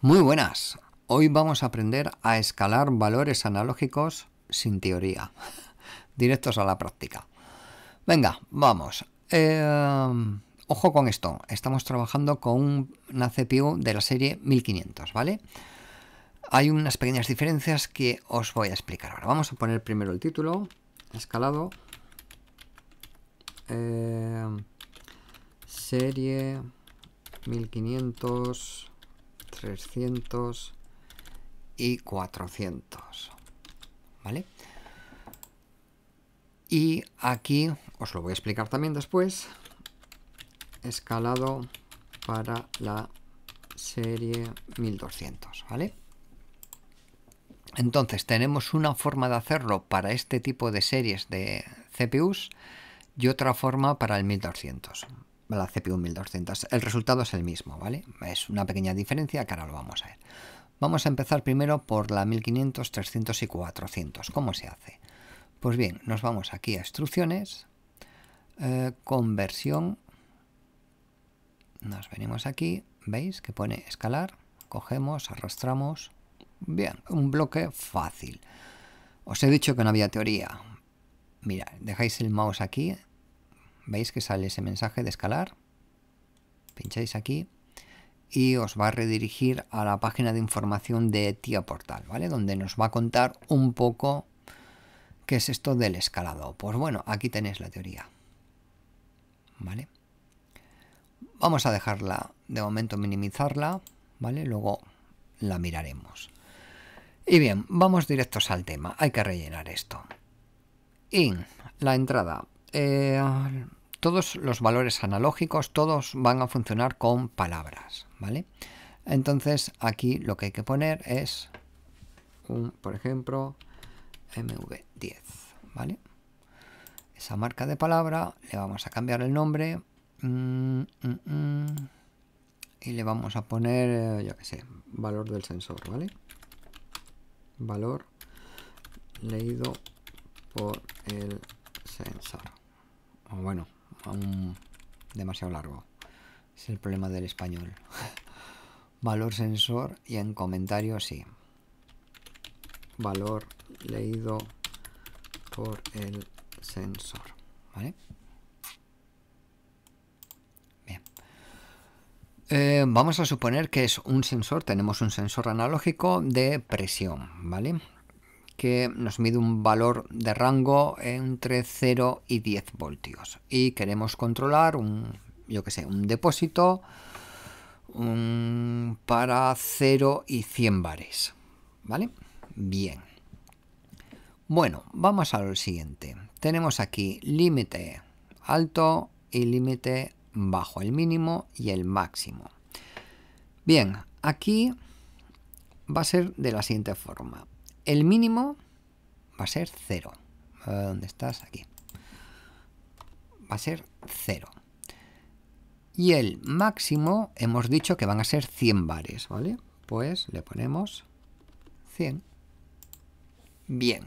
Muy buenas. Hoy vamos a aprender a escalar valores analógicos sin teoría, directos a la práctica. Venga, vamos. Eh, ojo con esto. Estamos trabajando con una CPU de la serie 1500, ¿vale? Hay unas pequeñas diferencias que os voy a explicar ahora. Vamos a poner primero el título, escalado. Eh, serie 1500 300 y 400. ¿Vale? Y aquí, os lo voy a explicar también después, escalado para la serie 1200, ¿vale? Entonces, tenemos una forma de hacerlo para este tipo de series de CPUs y otra forma para el 1200 la CPU 1200. El resultado es el mismo, ¿vale? Es una pequeña diferencia que ahora lo vamos a ver. Vamos a empezar primero por la 1500, 300 y 400. ¿Cómo se hace? Pues bien, nos vamos aquí a instrucciones, eh, conversión, nos venimos aquí, veis que pone escalar, cogemos, arrastramos, bien, un bloque fácil. Os he dicho que no había teoría. Mira, dejáis el mouse aquí, veis que sale ese mensaje de escalar, pincháis aquí y os va a redirigir a la página de información de Tía Portal, ¿vale? Donde nos va a contar un poco qué es esto del escalado. Pues bueno, aquí tenéis la teoría, ¿vale? Vamos a dejarla, de momento minimizarla, ¿vale? Luego la miraremos. Y bien, vamos directos al tema, hay que rellenar esto. Y la entrada... Eh, todos los valores analógicos, todos van a funcionar con palabras, ¿vale? Entonces aquí lo que hay que poner es, un, por ejemplo, MV10, ¿vale? Esa marca de palabra, le vamos a cambiar el nombre mm, mm, mm, y le vamos a poner, eh, yo qué sé, valor del sensor, ¿vale? Valor leído por el sensor. bueno, demasiado largo. Es el problema del español. Valor sensor y en comentario sí. Valor leído por el sensor. ¿Vale? Eh, vamos a suponer que es un sensor. Tenemos un sensor analógico de presión. ¿Vale? que nos mide un valor de rango entre 0 y 10 voltios. Y queremos controlar un, yo que sé, un depósito para 0 y 100 bares. ¿Vale? Bien. Bueno, vamos a lo siguiente. Tenemos aquí límite alto y límite bajo, el mínimo y el máximo. Bien, aquí va a ser de la siguiente forma el mínimo va a ser 0. ¿Dónde estás? Aquí. Va a ser 0. Y el máximo hemos dicho que van a ser 100 bares, ¿vale? Pues le ponemos 100. Bien.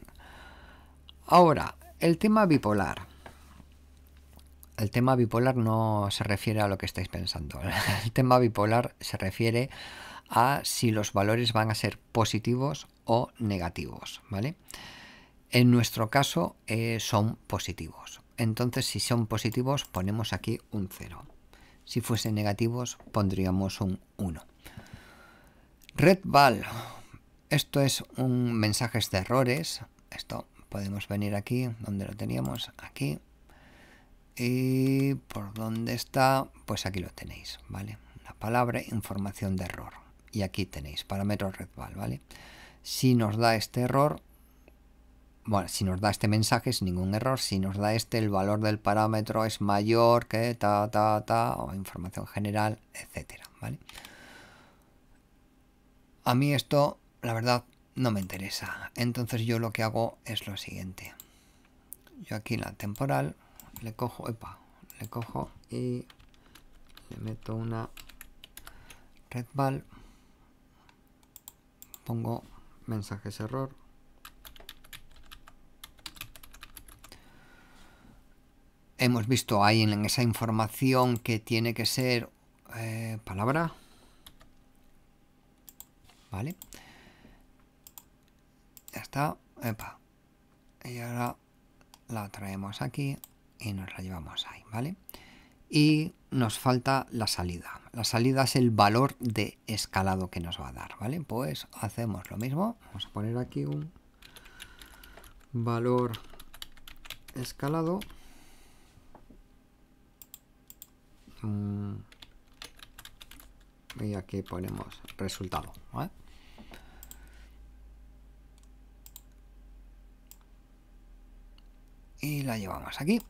Ahora, el tema bipolar. El tema bipolar no se refiere a lo que estáis pensando. El tema bipolar se refiere a si los valores van a ser positivos o negativos, ¿vale? En nuestro caso eh, son positivos. Entonces, si son positivos, ponemos aquí un 0. Si fuesen negativos, pondríamos un 1. ball Esto es un mensaje de errores. Esto podemos venir aquí, donde lo teníamos, aquí. Y por dónde está, pues aquí lo tenéis, ¿vale? La palabra información de error. Y aquí tenéis parámetros Redval, ¿vale? ball vale si nos da este error, bueno, si nos da este mensaje es ningún error, si nos da este, el valor del parámetro es mayor que ta, ta, ta, o información general, etcétera, ¿vale? A mí esto, la verdad, no me interesa. Entonces yo lo que hago es lo siguiente. Yo aquí en la temporal le cojo, epa, le cojo y le meto una red ball. Pongo mensajes error hemos visto ahí en esa información que tiene que ser eh, palabra vale ya está Epa. y ahora la traemos aquí y nos la llevamos ahí vale y nos falta la salida. La salida es el valor de escalado que nos va a dar, ¿vale? Pues hacemos lo mismo. Vamos a poner aquí un valor escalado. Mm. Y aquí ponemos resultado, Y la llevamos aquí.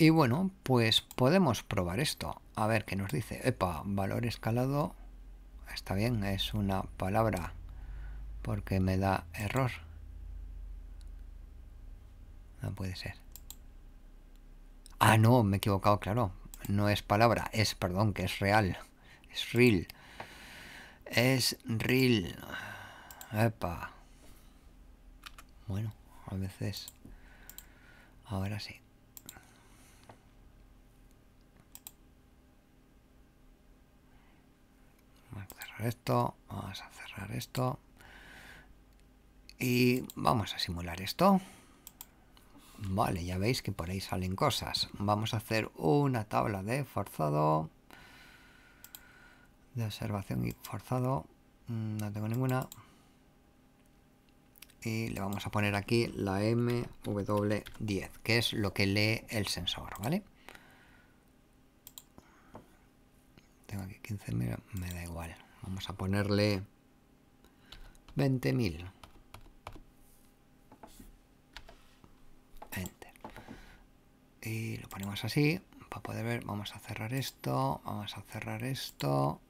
Y bueno, pues podemos probar esto. A ver qué nos dice. Epa, valor escalado. Está bien, es una palabra porque me da error. No puede ser. Ah, no, me he equivocado, claro. No es palabra, es, perdón, que es real. Es real. Es real. Epa. Bueno, a veces... Ahora sí. esto, vamos a cerrar esto y vamos a simular esto. Vale, ya veis que por ahí salen cosas. Vamos a hacer una tabla de forzado, de observación y forzado, mm, no tengo ninguna. Y le vamos a poner aquí la MW10, que es lo que lee el sensor, ¿vale? Tengo aquí 15.000, me da igual. Vamos a ponerle 20.000. Enter. Y lo ponemos así para poder ver. Vamos a cerrar esto, vamos a cerrar esto.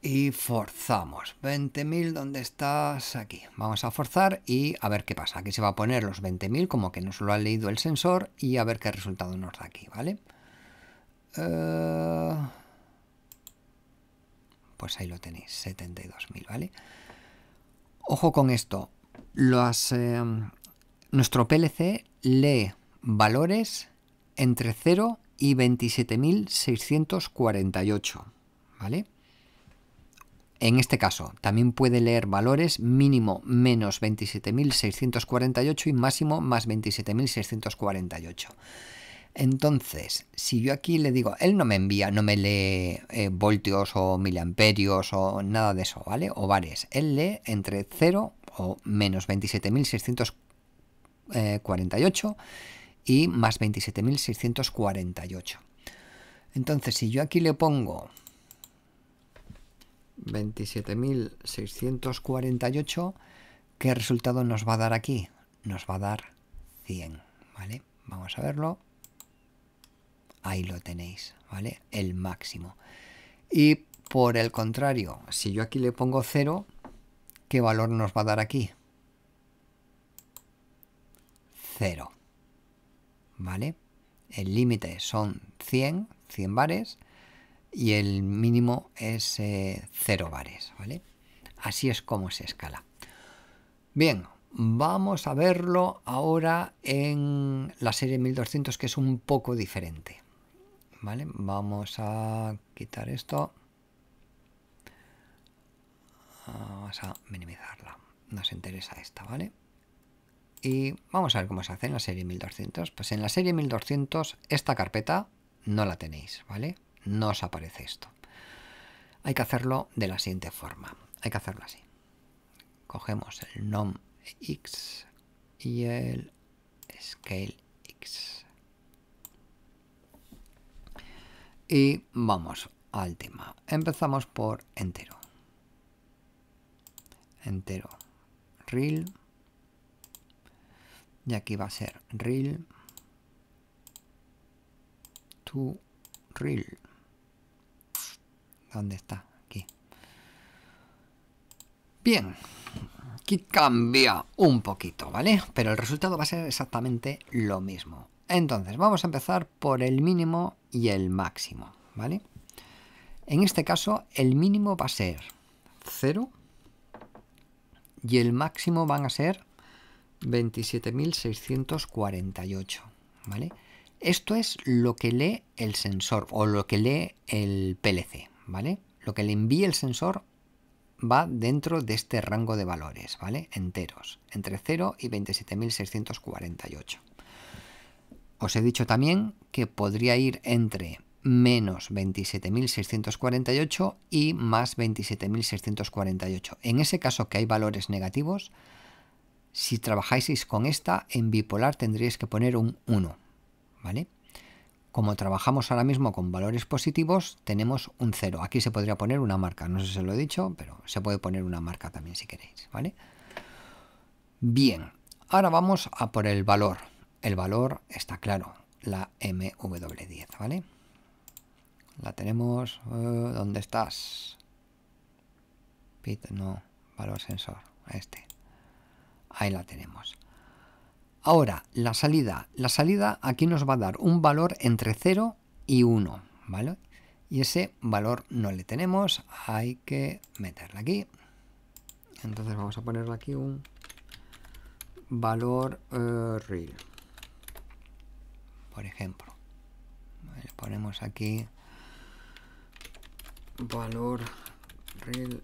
Y forzamos. 20.000, ¿dónde estás? Aquí. Vamos a forzar y a ver qué pasa. Aquí se va a poner los 20.000 como que nos lo ha leído el sensor y a ver qué resultado nos da aquí, ¿vale? Eh, pues ahí lo tenéis, 72.000, ¿vale? Ojo con esto, eh, nuestro PLC lee valores entre 0 y 27.648, ¿vale? En este caso, también puede leer valores mínimo menos 27.648 y máximo más 27.648. Entonces, si yo aquí le digo, él no me envía, no me lee eh, voltios o miliamperios o nada de eso, ¿vale? O bares. Él lee entre 0 o menos 27.648 eh, y más 27.648. Entonces, si yo aquí le pongo 27.648, ¿qué resultado nos va a dar aquí? Nos va a dar 100, ¿vale? Vamos a verlo ahí lo tenéis, ¿vale? El máximo. Y por el contrario, si yo aquí le pongo 0, ¿qué valor nos va a dar aquí? 0. ¿Vale? El límite son 100, 100 bares, y el mínimo es eh, cero 0 bares, ¿vale? Así es como se escala. Bien, vamos a verlo ahora en la serie 1200, que es un poco diferente. Vale, vamos a quitar esto. Vamos a minimizarla. Nos interesa esta, ¿vale? Y vamos a ver cómo se hace en la serie 1200. Pues en la serie 1200 esta carpeta no la tenéis, ¿vale? No os aparece esto. Hay que hacerlo de la siguiente forma. Hay que hacerlo así. Cogemos el nom x y el scale x Y vamos al tema. Empezamos por entero. Entero. real, Y aquí va a ser real, To real, ¿Dónde está? Aquí. Bien. Aquí cambia un poquito, ¿vale? Pero el resultado va a ser exactamente lo mismo. Entonces, vamos a empezar por el mínimo y el máximo, ¿vale? En este caso, el mínimo va a ser 0 y el máximo van a ser 27.648, ¿vale? Esto es lo que lee el sensor o lo que lee el PLC, ¿vale? Lo que le envía el sensor va dentro de este rango de valores, ¿vale? Enteros, entre 0 y 27.648. Os he dicho también que podría ir entre menos 27.648 y más 27.648. En ese caso que hay valores negativos, si trabajáis con esta, en bipolar tendríais que poner un 1, ¿vale? Como trabajamos ahora mismo con valores positivos, tenemos un 0. Aquí se podría poner una marca, no sé si lo he dicho, pero se puede poner una marca también si queréis, ¿vale? Bien, ahora vamos a por el valor el valor está claro, la MW10, ¿vale? La tenemos... Eh, ¿Dónde estás? Pit, no, valor sensor, este. Ahí la tenemos. Ahora, la salida. La salida aquí nos va a dar un valor entre 0 y 1, ¿vale? Y ese valor no le tenemos, hay que meterla aquí. Entonces vamos a ponerle aquí un valor eh, real por ejemplo. le ponemos aquí valor real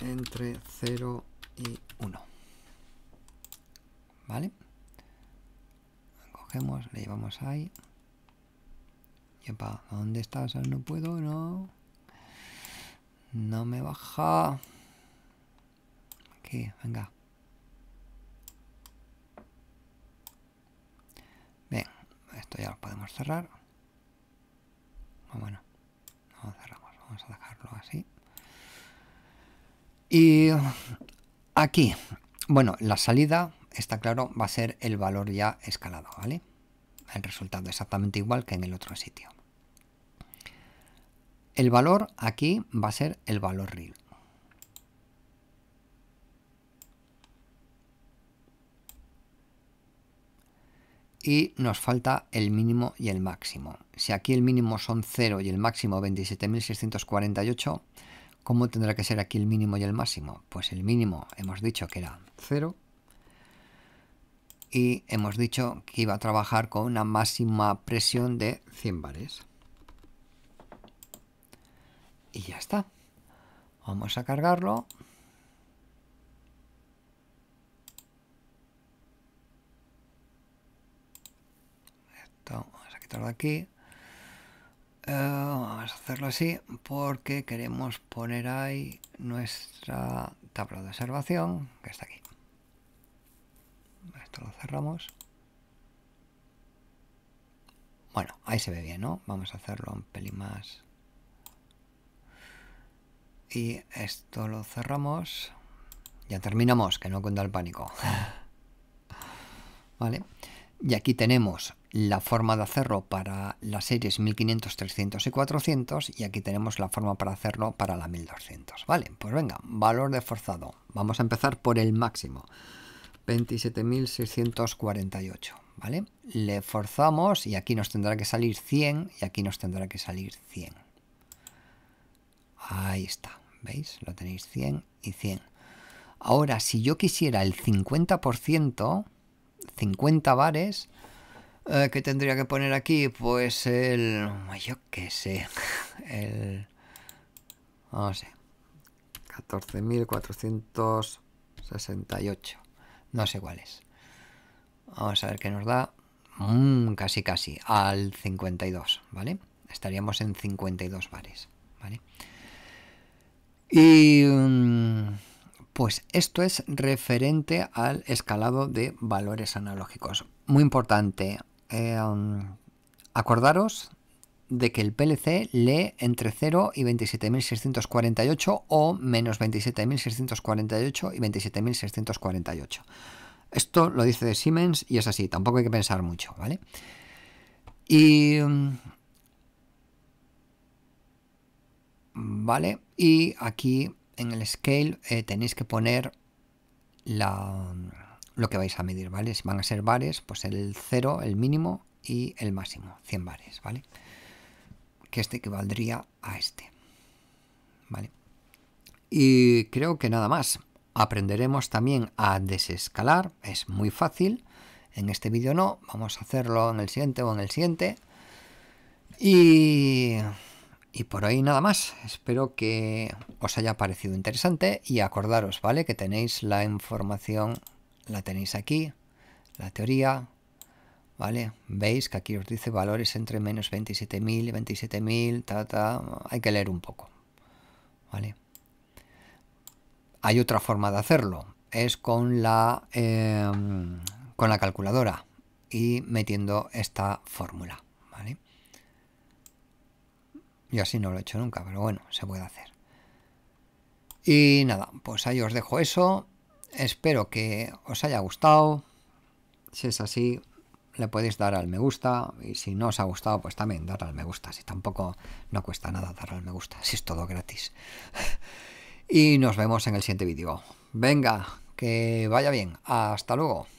entre 0 y 1. ¿Vale? Cogemos, le llevamos ahí. y para ¿dónde estás? Ah, no puedo, no. No me baja. Aquí, venga. cerrar. Ah, vamos a dejarlo así. Y aquí, bueno, la salida, está claro, va a ser el valor ya escalado, ¿vale? El resultado exactamente igual que en el otro sitio. El valor aquí va a ser el valor real. y nos falta el mínimo y el máximo. Si aquí el mínimo son 0 y el máximo 27.648, ¿cómo tendrá que ser aquí el mínimo y el máximo? Pues el mínimo hemos dicho que era 0 y hemos dicho que iba a trabajar con una máxima presión de 100 bares. Y ya está. Vamos a cargarlo. vamos a quitarlo de aquí. Eh, vamos a hacerlo así porque queremos poner ahí nuestra tabla de observación que está aquí. Esto lo cerramos. Bueno, ahí se ve bien, ¿no? Vamos a hacerlo un pelín más. Y esto lo cerramos. Ya terminamos, que no cuenta el pánico. vale. Y aquí tenemos la forma de hacerlo para las series 1500, 300 y 400 y aquí tenemos la forma para hacerlo para la 1200. Vale, pues venga, valor de forzado. Vamos a empezar por el máximo, 27.648, ¿vale? Le forzamos y aquí nos tendrá que salir 100 y aquí nos tendrá que salir 100. Ahí está, ¿veis? Lo tenéis 100 y 100. Ahora, si yo quisiera el 50%, 50 bares. Eh, que tendría que poner aquí? Pues el... Yo qué sé. El... No sé. 14.468. No sé cuáles Vamos a ver qué nos da. Mm, casi, casi. Al 52, ¿vale? Estaríamos en 52 bares, ¿vale? Y... Mm, pues esto es referente al escalado de valores analógicos. Muy importante, eh, um, acordaros de que el PLC lee entre 0 y 27.648 o menos 27.648 y 27.648. Esto lo dice de Siemens y es así, tampoco hay que pensar mucho, ¿vale? Y... Mm, vale, y aquí en el scale eh, tenéis que poner lo que vais a medir, ¿vale? Si van a ser bares, pues el 0, el mínimo, y el máximo, 100 bares, ¿vale? Que este equivaldría a este, ¿vale? Y creo que nada más. Aprenderemos también a desescalar, es muy fácil. En este vídeo no, vamos a hacerlo en el siguiente o en el siguiente. Y y por ahí nada más. Espero que os haya parecido interesante y acordaros, ¿vale? Que tenéis la información, la tenéis aquí, la teoría, ¿vale? Veis que aquí os dice valores entre menos 27.000 y 27.000, ta, ta, hay que leer un poco, ¿vale? Hay otra forma de hacerlo, es con la, em, con la calculadora y metiendo esta fórmula. Yo así no lo he hecho nunca, pero bueno, se puede hacer. Y nada, pues ahí os dejo eso. Espero que os haya gustado. Si es así, le podéis dar al me gusta. Y si no os ha gustado, pues también dar al me gusta. Si tampoco no cuesta nada dar al me gusta, si es todo gratis. y nos vemos en el siguiente vídeo. Venga, que vaya bien. Hasta luego.